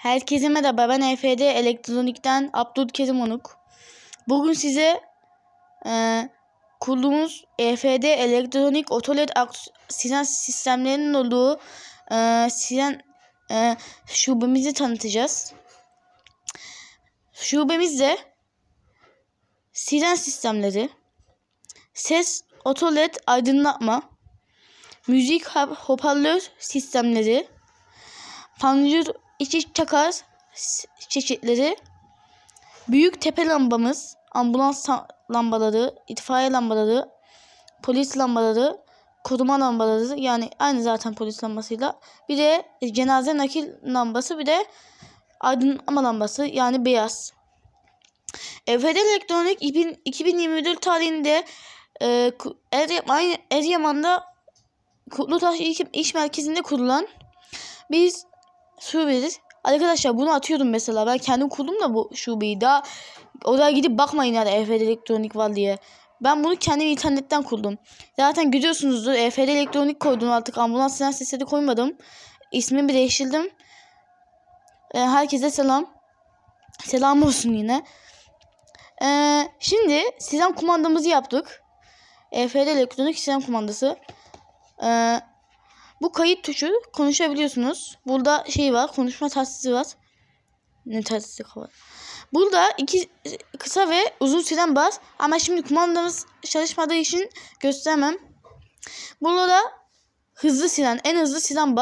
Herkese merhaba ben EFD Elektronik'ten Abdülkerim Onuk. Bugün size e, kurduğumuz EFD Elektronik Otolet Siren sistemlerinin olduğu e, Siren e, şubemizi tanıtacağız. Şubemizde Siren sistemleri, ses, otolet, aydınlatma, müzik hoparlör sistemleri, panjur iki çakar çeşitleri, büyük tepe lambamız, ambulans lambaları, itfaiye lambaları, polis lambaları, koruma lambaları yani aynı zaten polis lambasıyla. Bir de cenaze nakil lambası bir de aydınlatma lambası yani beyaz. EFD Elektronik 2024 tarihinde e, Eryaman'da Kutlutaş İş Merkezi'nde kurulan biz şubedir. Arkadaşlar bunu atıyordum mesela. Ben kendim kurdum da bu şubeyi. Daha oraya gidip bakmayın yani EFD elektronik var diye. Ben bunu kendim internetten kurdum. Zaten görüyorsunuzdur EFD elektronik koydum artık. Ambulans siren sesleri koymadım. İsmimi değiştirdim. Ee, herkese selam. Selam olsun yine. Ee, şimdi sizden kumandamızı yaptık. EFD elektronik siren kumandası. Ee, bu kayıt tuşu konuşabiliyorsunuz. Burada şey var konuşma tatsızı var. Ne tatsızlık var. Burada iki kısa ve uzun süren bas Ama şimdi kumandamız çalışmadığı için göstermem. Burada da hızlı silen en hızlı silen bas